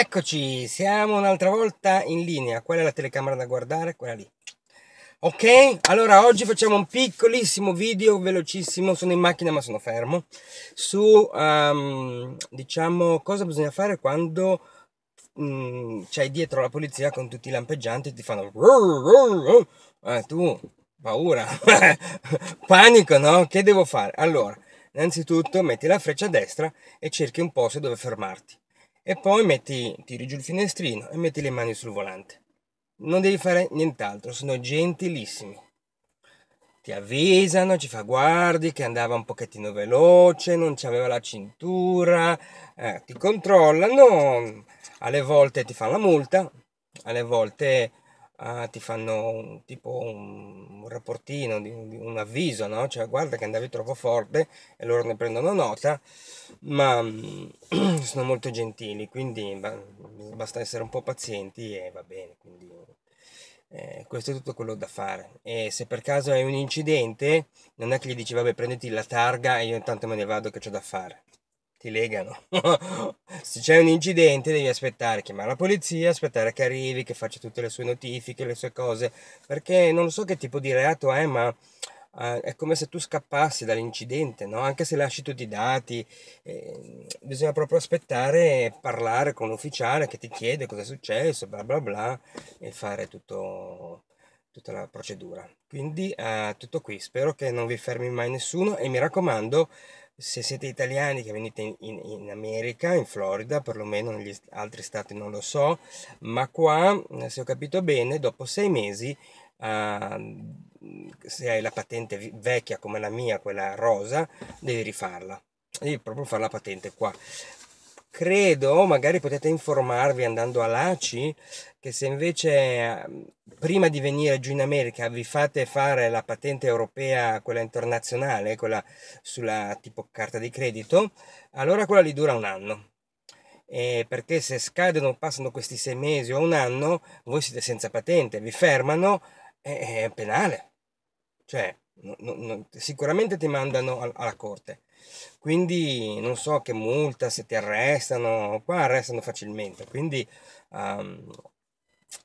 Eccoci, siamo un'altra volta in linea. Qual è la telecamera da guardare? Quella lì. Ok, allora oggi facciamo un piccolissimo video, velocissimo, sono in macchina ma sono fermo, su, um, diciamo, cosa bisogna fare quando um, c'hai dietro la polizia con tutti i lampeggianti e ti fanno... Eh, tu, paura, panico, no? Che devo fare? Allora, innanzitutto metti la freccia a destra e cerchi un posto dove fermarti e poi metti, tiri giù il finestrino e metti le mani sul volante. Non devi fare nient'altro, sono gentilissimi. Ti avvisano, ci fa guardi che andava un pochettino veloce, non ci aveva la cintura, eh, ti controllano, alle volte ti fanno la multa, alle volte ah, ti fanno un, tipo un, un rapportino, un avviso, no? Cioè guarda che andavi troppo forte e loro ne prendono nota, ma mm, sono molto gentili, quindi basta essere un po' pazienti e va bene. Quindi, eh, questo è tutto quello da fare. E se per caso hai un incidente, non è che gli dici vabbè prenditi la targa e io intanto me ne vado che c'ho da fare. Ti legano se c'è un incidente devi aspettare, chiamare la polizia, aspettare che arrivi, che faccia tutte le sue notifiche, le sue cose, perché non so che tipo di reato è, ma eh, è come se tu scappassi dall'incidente, no? anche se lasci tutti i dati, eh, bisogna proprio aspettare e parlare con l'ufficiale che ti chiede cosa è successo, bla bla bla, e fare tutto tutta la procedura. Quindi eh, tutto qui, spero che non vi fermi mai nessuno e mi raccomando, se siete italiani che venite in, in, America, in Florida, perlomeno negli altri stati non lo so, ma qua, mm, se ho capito bene, dopo sei mesi, eh, se hai la patente vecchia come la mia, quella rosa, devi rifarla. Devi proprio fare la patente qua. Credo, magari potete informarvi andando all'ACI, che se invece ehm, prima di venire giù in America vi fate fare la patente europea, quella internazionale, quella sulla tipo carta di credito, allora quella lì dura un anno. E perché se scadono, passano questi sei mesi o un anno, voi siete senza patente, vi fermano, è, penale. Cioè, no, no, sicuramente ti mandano alla corte quindi non so che multa se ti arrestano qua arrestano facilmente quindi um,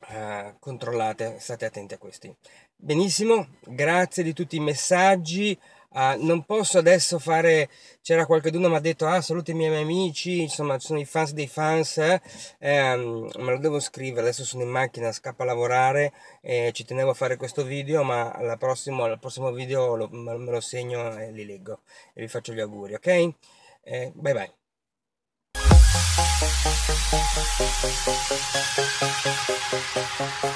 uh, controllate state attenti a questi benissimo grazie di tutti i messaggi Uh, non posso adesso fare c'era qualcuno che mi ha detto ah saluti i miei amici insomma sono i fans dei fans eh? um, me lo devo scrivere adesso sono in macchina scappo a lavorare eh, ci tenevo a fare questo video ma al prossimo, prossimo video lo, me lo segno e li leggo e vi faccio gli auguri ok eh, bye bye Thank